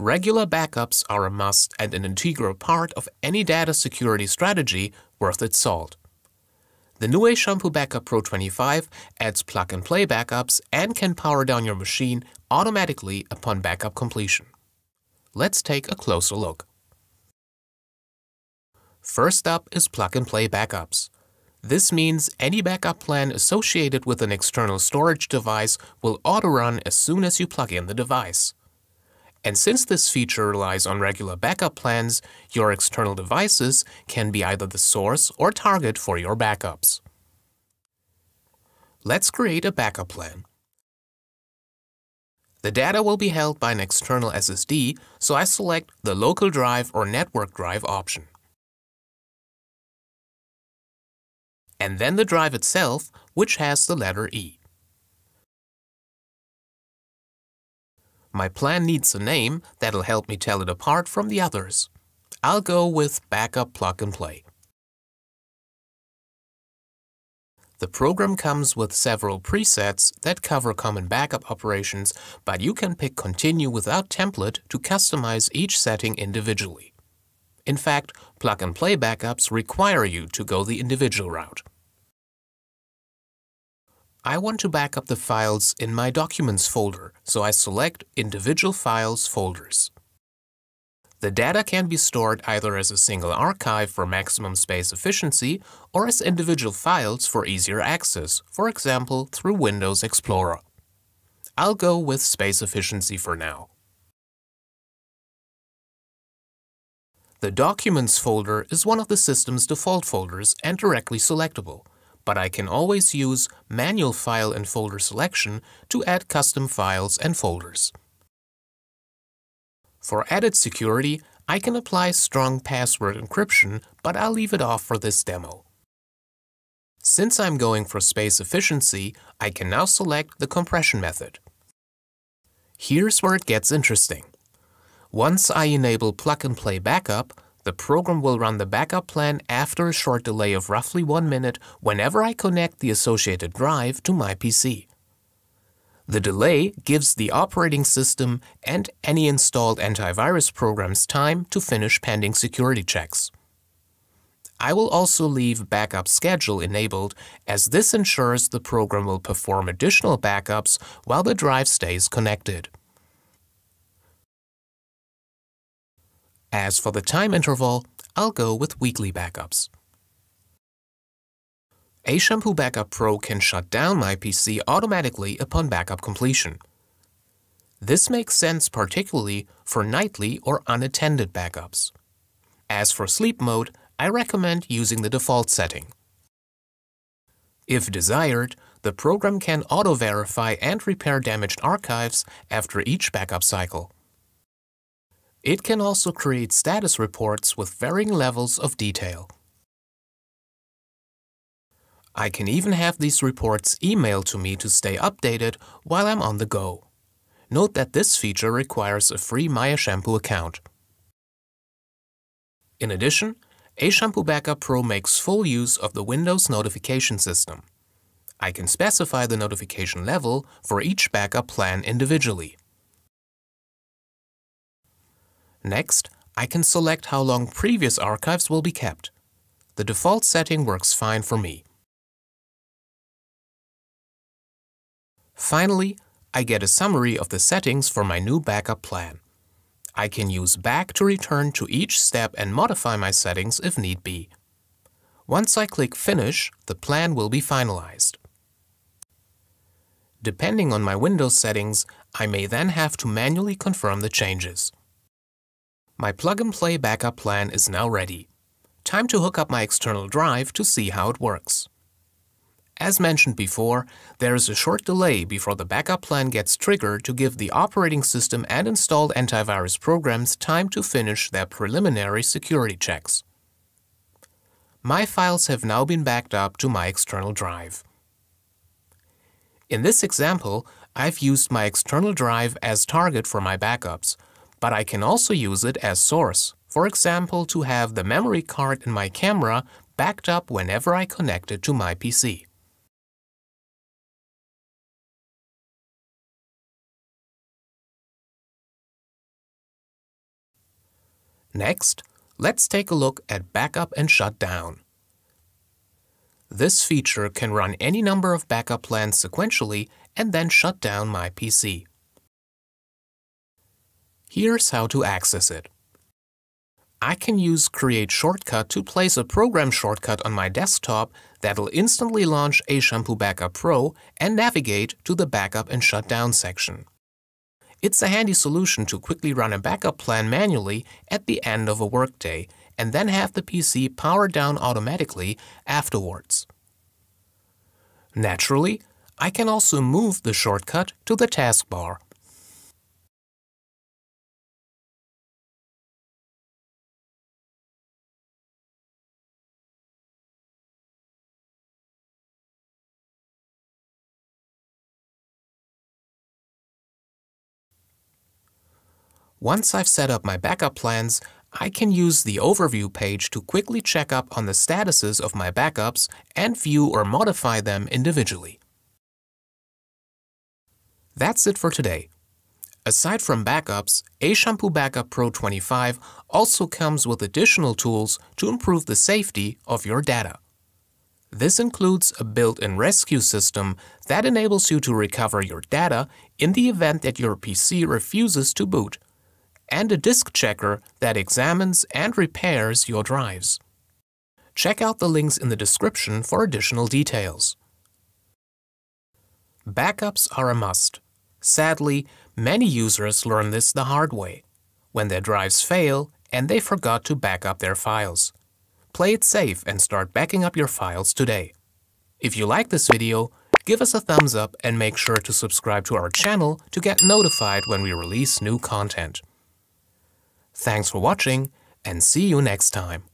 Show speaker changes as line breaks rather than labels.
Regular backups are a must and an integral part of any data security strategy worth its salt. The Nue Shampoo Backup Pro 25 adds plug-and-play backups and can power down your machine automatically upon backup completion. Let's take a closer look. First up is plug-and-play backups. This means any backup plan associated with an external storage device will auto-run as soon as you plug in the device. And since this feature relies on regular backup plans, your external devices can be either the source or target for your backups. Let's create a backup plan. The data will be held by an external SSD, so I select the local drive or network drive option. And then the drive itself, which has the letter E. My plan needs a name that'll help me tell it apart from the others. I'll go with Backup Plug and Play. The program comes with several presets that cover common backup operations, but you can pick Continue without template to customize each setting individually. In fact, plug-and-play backups require you to go the individual route. I want to back up the files in my Documents folder, so I select Individual Files folders. The data can be stored either as a single archive for maximum space efficiency or as individual files for easier access, for example through Windows Explorer. I'll go with space efficiency for now. The Documents folder is one of the system's default folders and directly selectable but I can always use manual file and folder selection to add custom files and folders. For added security, I can apply strong password encryption, but I'll leave it off for this demo. Since I'm going for space efficiency, I can now select the compression method. Here's where it gets interesting. Once I enable plug-and-play backup, the program will run the backup plan after a short delay of roughly one minute whenever I connect the associated drive to my PC. The delay gives the operating system and any installed antivirus programs time to finish pending security checks. I will also leave backup schedule enabled as this ensures the program will perform additional backups while the drive stays connected. As for the time interval, I'll go with weekly backups. A Shampoo Backup Pro can shut down my PC automatically upon backup completion. This makes sense particularly for nightly or unattended backups. As for sleep mode, I recommend using the default setting. If desired, the program can auto-verify and repair damaged archives after each backup cycle. It can also create status reports with varying levels of detail. I can even have these reports emailed to me to stay updated while I'm on the go. Note that this feature requires a free Maya Shampoo account. In addition, Ashampoo Backup Pro makes full use of the Windows notification system. I can specify the notification level for each backup plan individually. Next, I can select how long previous archives will be kept. The default setting works fine for me. Finally, I get a summary of the settings for my new backup plan. I can use back to return to each step and modify my settings if need be. Once I click Finish, the plan will be finalized. Depending on my Windows settings, I may then have to manually confirm the changes. My plug-and-play backup plan is now ready. Time to hook up my external drive to see how it works. As mentioned before, there is a short delay before the backup plan gets triggered to give the operating system and installed antivirus programs time to finish their preliminary security checks. My files have now been backed up to my external drive. In this example, I've used my external drive as target for my backups, but I can also use it as source. For example, to have the memory card in my camera backed up whenever I connect it to my PC. Next, let's take a look at Backup and Shutdown. This feature can run any number of backup plans sequentially and then shut down my PC. Here's how to access it. I can use Create Shortcut to place a program shortcut on my desktop that'll instantly launch a Shampoo Backup Pro and navigate to the Backup and Shutdown section. It's a handy solution to quickly run a backup plan manually at the end of a workday and then have the PC power down automatically afterwards. Naturally, I can also move the shortcut to the taskbar Once I've set up my backup plans, I can use the Overview page to quickly check up on the statuses of my backups and view or modify them individually. That's it for today. Aside from backups, Ashampoo Backup Pro 25 also comes with additional tools to improve the safety of your data. This includes a built-in rescue system that enables you to recover your data in the event that your PC refuses to boot and a disk checker that examines and repairs your drives. Check out the links in the description for additional details. Backups are a must. Sadly, many users learn this the hard way, when their drives fail and they forgot to back up their files. Play it safe and start backing up your files today. If you like this video, give us a thumbs up and make sure to subscribe to our channel to get notified when we release new content. Thanks for watching and see you next time.